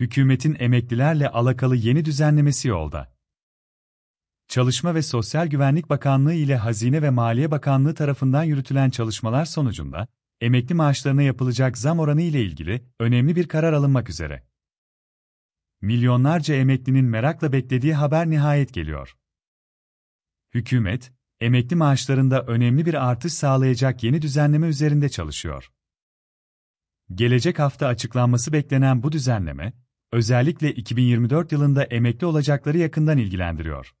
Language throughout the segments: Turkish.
hükümetin emeklilerle alakalı yeni düzenlemesi yolda. Çalışma ve Sosyal Güvenlik Bakanlığı ile Hazine ve Maliye Bakanlığı tarafından yürütülen çalışmalar sonucunda, emekli maaşlarına yapılacak zam oranı ile ilgili önemli bir karar alınmak üzere. Milyonlarca emeklinin merakla beklediği haber nihayet geliyor. Hükümet, emekli maaşlarında önemli bir artış sağlayacak yeni düzenleme üzerinde çalışıyor. Gelecek hafta açıklanması beklenen bu düzenleme, özellikle 2024 yılında emekli olacakları yakından ilgilendiriyor.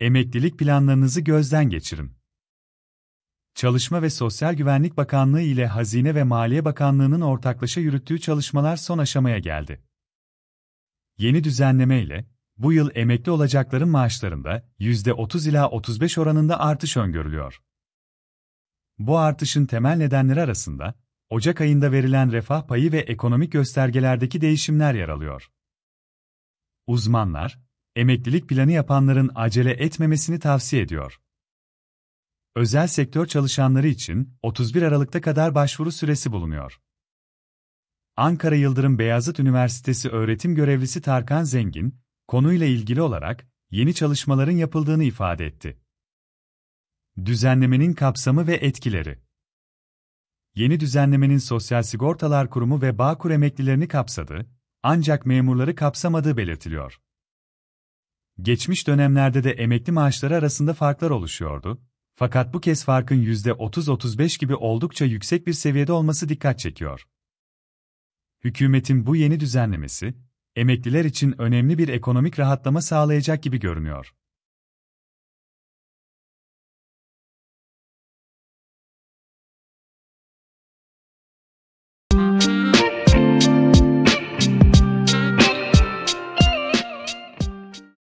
Emeklilik planlarınızı gözden geçirin. Çalışma ve Sosyal Güvenlik Bakanlığı ile Hazine ve Maliye Bakanlığı'nın ortaklaşa yürüttüğü çalışmalar son aşamaya geldi. Yeni düzenleme ile bu yıl emekli olacakların maaşlarında %30 ila 35 oranında artış öngörülüyor. Bu artışın temel nedenleri arasında Ocak ayında verilen refah payı ve ekonomik göstergelerdeki değişimler yer alıyor. Uzmanlar, emeklilik planı yapanların acele etmemesini tavsiye ediyor. Özel sektör çalışanları için 31 Aralık'ta kadar başvuru süresi bulunuyor. Ankara Yıldırım Beyazıt Üniversitesi öğretim görevlisi Tarkan Zengin, konuyla ilgili olarak yeni çalışmaların yapıldığını ifade etti. Düzenlemenin kapsamı ve etkileri Yeni düzenlemenin Sosyal Sigortalar Kurumu ve Bağkur emeklilerini kapsadı, ancak memurları kapsamadığı belirtiliyor. Geçmiş dönemlerde de emekli maaşları arasında farklar oluşuyordu, fakat bu kez farkın %30-35 gibi oldukça yüksek bir seviyede olması dikkat çekiyor. Hükümetin bu yeni düzenlemesi, emekliler için önemli bir ekonomik rahatlama sağlayacak gibi görünüyor.